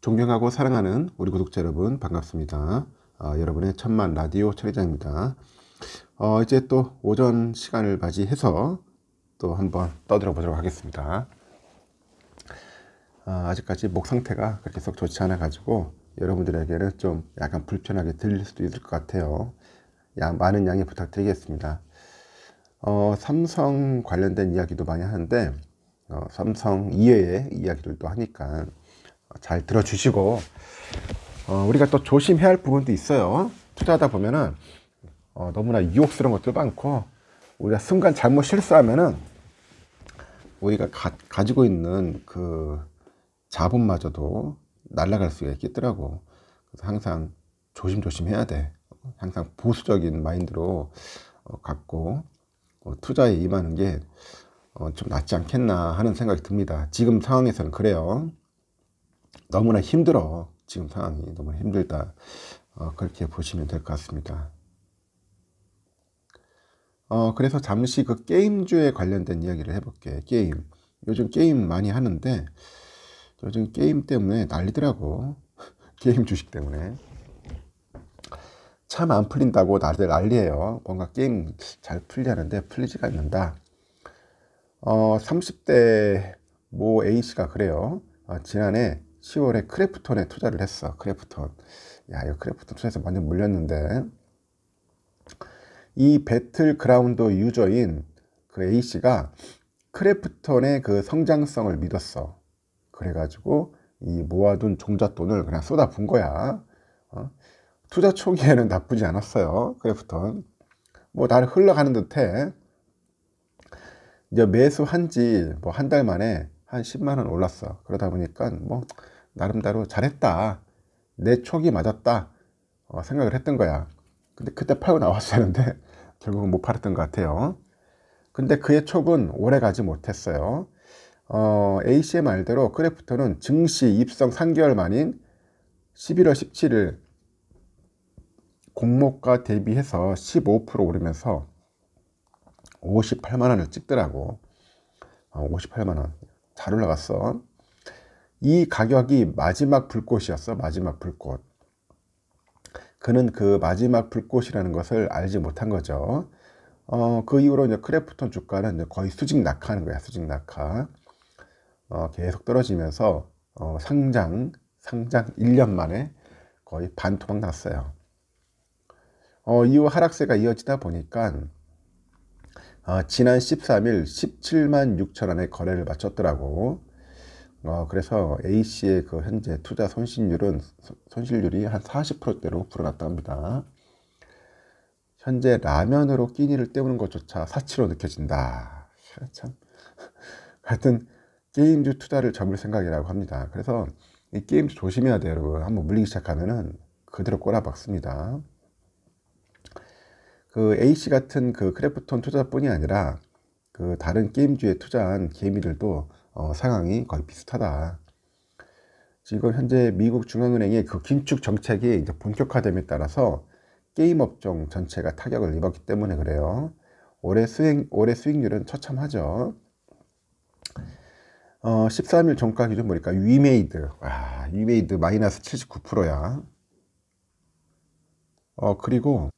존경하고 사랑하는 우리 구독자 여러분 반갑습니다. 어, 여러분의 천만 라디오 처리장입니다. 어, 이제 또 오전 시간을 맞이해서 또 한번 떠들어 보도록 하겠습니다. 어, 아직까지 목 상태가 그렇게 썩 좋지 않아 가지고 여러분들에게는 좀 약간 불편하게 들릴 수도 있을 것 같아요. 야, 많은 양해 부탁드리겠습니다. 어, 삼성 관련된 이야기도 많이 하는데 어, 삼성 이외의 이야기들도 하니까 잘 들어주시고 어, 우리가 또 조심해야 할 부분도 있어요. 투자하다 보면은 어, 너무나 유혹스러운 것도 많고 우리가 순간 잘못 실수하면은 우리가 가, 지고 있는 그 자본마저도 날아갈 수가 있겠더라고. 그래서 항상 조심조심 해야 돼. 항상 보수적인 마인드로 어, 갖고 어, 투자에 임하는 게좀 어, 낫지 않겠나 하는 생각이 듭니다. 지금 상황에서는 그래요. 너무나 힘들어. 지금 상황이 너무 힘들다. 어, 그렇게 보시면 될 것 같습니다. 어, 그래서 잠시 그 게임주에 관련된 이야기를 해볼게. 게임. 요즘 게임 많이 하는데, 요즘 게임 때문에 난리더라고. 게임 주식 때문에. 참 안 풀린다고 다들 난리예요. 뭔가 게임 잘 풀려는데 풀리지가 않는다. 어, 30대 모 A씨가 그래요. 어, 지난해 10월에 크래프톤에 투자를 했어. 크래프톤. 야, 이 크래프톤 투자해서 완전 물렸는데 이 배틀그라운드 유저인 그 A씨가 크래프톤의 그 성장성을 믿었어. 그래가지고 이 모아둔 종잣돈을 그냥 쏟아부은 거야. 어? 투자 초기에는 나쁘지 않았어요. 크래프톤. 뭐 날 흘러가는 듯해. 이제 매수한 지 뭐 한 달 만에 한 10만 원 올랐어. 그러다 보니까 뭐 나름대로 잘했다. 내 촉이 맞았다. 어, 생각을 했던 거야. 근데 그때 팔고 나왔어야 하는데 결국은 못 팔았던 것 같아요. 근데 그의 촉은 오래 가지 못했어요. 어, A씨의 말대로 크래프터는 증시 입성 3개월 만인 11월 17일 공모가 대비해서 15% 오르면서 58만원을 찍더라고. 어, 58만원. 잘 올라갔어. 이 가격이 마지막 불꽃이었어 마지막 불꽃 그는 그 마지막 불꽃이라는 것을 알지 못한 거죠 어, 그 이후로 이제 크래프톤 주가는 거의 수직 낙하하는 거야 수직 낙하 어, 계속 떨어지면서 어, 상장 상장 1년 만에 거의 반토막 났어요 어, 이후 하락세가 이어지다 보니까 어, 지난 13일 17만 6천 원에 거래를 마쳤더라고 어, 그래서 A씨의 그 현재 투자 손실률은 손실률이 한 40%대로 불어났다 합니다. 현재 라면으로 끼니를 때우는 것조차 사치로 느껴진다. 참 하여튼 게임주 투자를 접을 생각이라고 합니다. 그래서 이 게임주 조심해야 돼요, 여러분. 한번 물리기 시작하면은 그대로 꼬라박습니다. 그 A씨 같은 그 크래프톤 투자뿐이 아니라 그 다른 게임주에 투자한 개미들도 어, 상황이 거의 비슷하다. 지금 현재 미국 중앙은행의 그 긴축 정책이 이제 본격화됨에 따라서 게임 업종 전체가 타격을 입었기 때문에 그래요. 올해 수익 올해 수익률은 처참하죠. 어, 13일 종가 기준 보니까 위메이드, 와, 위메이드 마이너스 79%야. 어, 그리고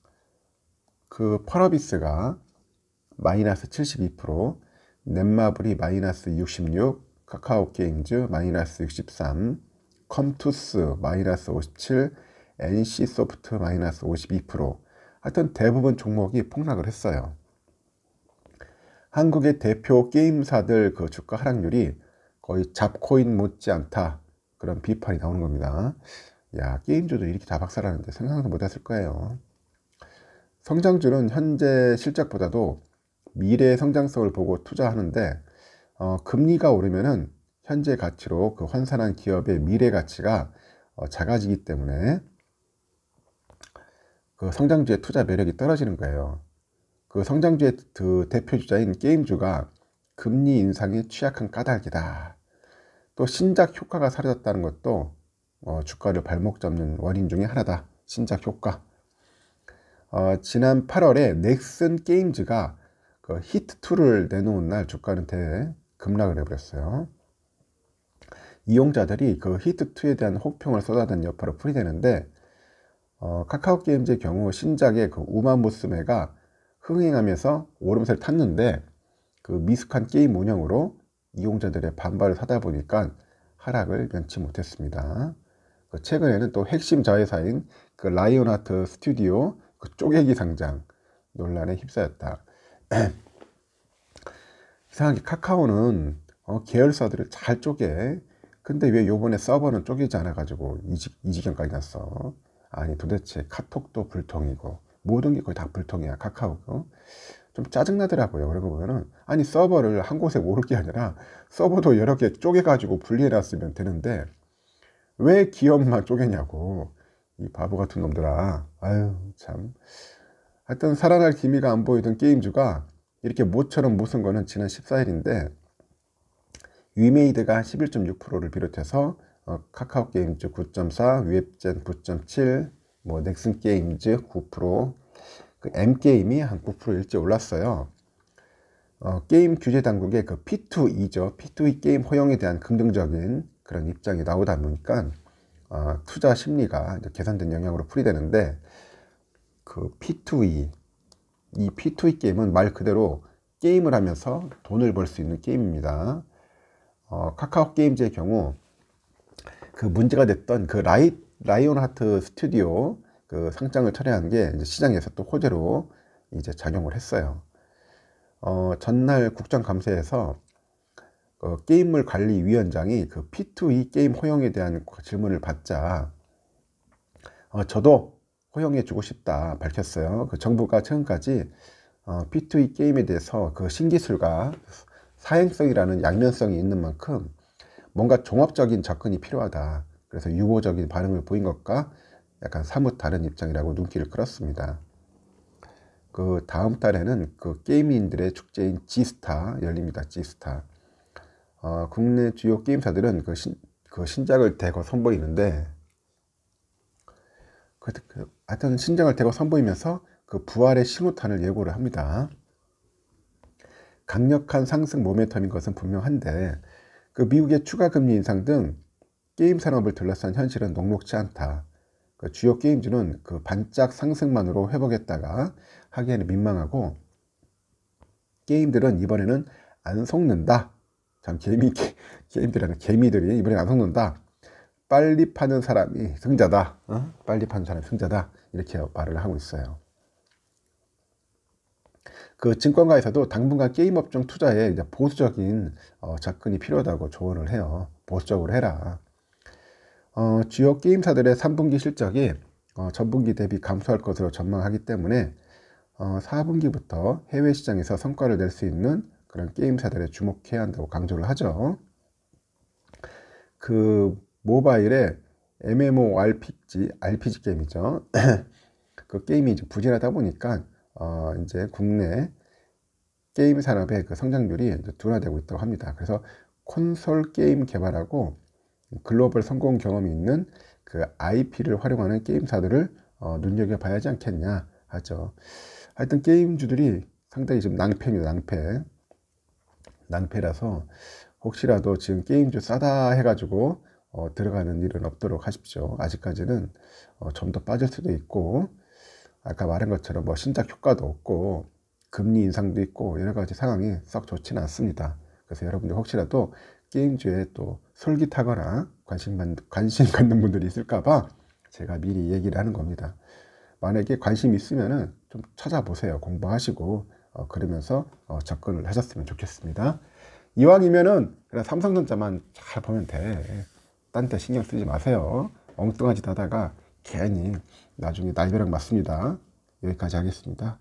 그 펄어비스가 마이너스 72%, 넷마블이 마이너스 66, 카카오게임즈 마이너스 63, 컴투스 마이너스 57, NC소프트 마이너스 52%, 하여튼 대부분 종목이 폭락을 했어요. 한국의 대표 게임사들 그 주가 하락률이 거의 잡코인 못지않다 그런 비판이 나오는 겁니다. 야 게임주도 이렇게 다 박살하는데 생각도 못했을 거예요. 성장주는 현재 실적보다도 미래의 성장성을 보고 투자하는데 어, 금리가 오르면은 현재 가치로 그 환산한 기업의 미래 가치가 어, 작아지기 때문에 그 성장주의 투자 매력이 떨어지는 거예요. 그 성장주의 그 대표주자인 게임주가 금리 인상에 취약한 까닭이다. 또 신작 효과가 사라졌다는 것도 어, 주가를 발목 잡는 원인 중의 하나다. 신작 효과. 어, 지난 8월에 넥슨 게임즈가 그 어, 히트2를 내놓은 날 주가는 대 급락을 해버렸어요. 이용자들이 그 히트2에 대한 혹평을 쏟아낸 여파로 풀이되는데 어, 카카오게임즈의 경우 신작의 그 우마무스메가 흥행하면서 오름세를 탔는데 그 미숙한 게임 운영으로 이용자들의 반발을 사다 보니까 하락을 면치 못했습니다. 그 최근에는 또 핵심 자회사인 그 라이온하트 스튜디오 그 쪼개기 상장 논란에 휩싸였다. 이상하게 카카오는 어, 계열사들을 잘 쪼개. 근데 왜 요번에 서버는 쪼개지 않아가지고 이지, 이 지경까지 났어? 아니 도대체 카톡도 불통이고 모든 게 거의 다 불통이야 카카오고 좀 짜증나더라고요 그러고 보면은 아니 서버를 한 곳에 모을 게 아니라 서버도 여러 개 쪼개가지고 분리해놨으면 되는데 왜 기업만 쪼개냐고 이 바보 같은 놈들아 아유 참 하여튼 살아날 기미가 안 보이던 게임주가 이렇게 모처럼 못쓴 거는 지난 14일인데 위메이드가 11.6%를 비롯해서 어, 카카오 게임즈 9.4, 위 웹젠 9.7, 뭐 넥슨 게임즈 9%, 그 M 게임이 한 9%일찍 올랐어요. 어, 게임 규제 당국의 그 P2E죠. P2E 게임 허용에 대한 긍정적인 그런 입장이 나오다 보니까 어, 투자 심리가 개선된 영향으로 풀이되는데 그 P2E 이 P2E 게임은 말 그대로 게임을 하면서 돈을 벌 수 있는 게임입니다. 어, 카카오 게임즈의 경우 그 문제가 됐던 그 라이, 라이온 하트 스튜디오 그 상장을 철회한 게 시장에서 또 호재로 이제 작용을 했어요. 어, 전날 국정감사에서 어, 게임물 관리위원장이 그 P2E 게임 허용에 대한 그 질문을 받자 어, 저도 허용해 주고 싶다 밝혔어요. 그 정부가 최근까지 어, P2E 게임에 대해서 그 신기술과 사행성이라는 양면성이 있는 만큼 뭔가 종합적인 접근이 필요하다. 그래서 유보적인 반응을 보인 것과 약간 사뭇 다른 입장이라고 눈길을 끌었습니다. 그 다음 달에는 그 게임인들의 축제인 지스타 열립니다. 지스타. 어, 국내 주요 게임사들은 그, 신, 그 신작을 대거 선보이는데 그, 그 하여튼 신장을 대고 선보이면서 그 부활의 신호탄을 예고를 합니다. 강력한 상승 모멘텀인 것은 분명한데 그 미국의 추가 금리 인상 등 게임 산업을 둘러싼 현실은 녹록치 않다. 그 주요 게임주는 그 반짝 상승만으로 회복했다가 하기에는 민망하고 게임들은 이번에는 안 속는다. 참 개미 게임들이라는 개미들이 이번에 안 속는다. 빨리 파는 사람이 승자다. 어? 빨리 파는 사람이 승자다. 이렇게 말을 하고 있어요. 그 증권가에서도 당분간 게임 업종 투자에 보수적인 어, 접근이 필요하다고 조언을 해요. 보수적으로 해라. 어, 주요 게임사들의 3분기 실적이 어, 전분기 대비 감소할 것으로 전망하기 때문에 어, 4분기부터 해외 시장에서 성과를 낼 수 있는 그런 게임사들에 주목해야 한다고 강조를 하죠. 그 모바일에 MMORPG, RPG 게임이죠. 그 게임이 이제 부진하다 보니까 어, 이제 국내 게임 산업의 그 성장률이 둔화되고 있다고 합니다. 그래서 콘솔 게임 개발하고 글로벌 성공 경험이 있는 그 IP를 활용하는 게임사들을 어, 눈여겨봐야 하지 않겠냐 하죠. 하여튼 게임주들이 상당히 지금 낭패입니다. 낭패. 낭패라서 혹시라도 지금 게임주 싸다 해가지고 어, 들어가는 일은 없도록 하십시오. 아직까지는 어, 좀 더 빠질 수도 있고 아까 말한 것처럼 뭐 신작 효과도 없고 금리 인상도 있고 여러 가지 상황이 썩 좋지는 않습니다. 그래서 여러분들 혹시라도 게임주에 또 솔깃하거나 관심만 관심 갖는 분들이 있을까봐 제가 미리 얘기를 하는 겁니다. 만약에 관심 있으면좀 찾아보세요. 공부하시고 어, 그러면서 어, 접근을 하셨으면 좋겠습니다. 이왕이면은 그냥 삼성전자만 잘 보면 돼. 딴데 신경 쓰지 마세요. 엉뚱한 짓 하다가 괜히 나중에 날벼락 맞습니다. 여기까지 하겠습니다.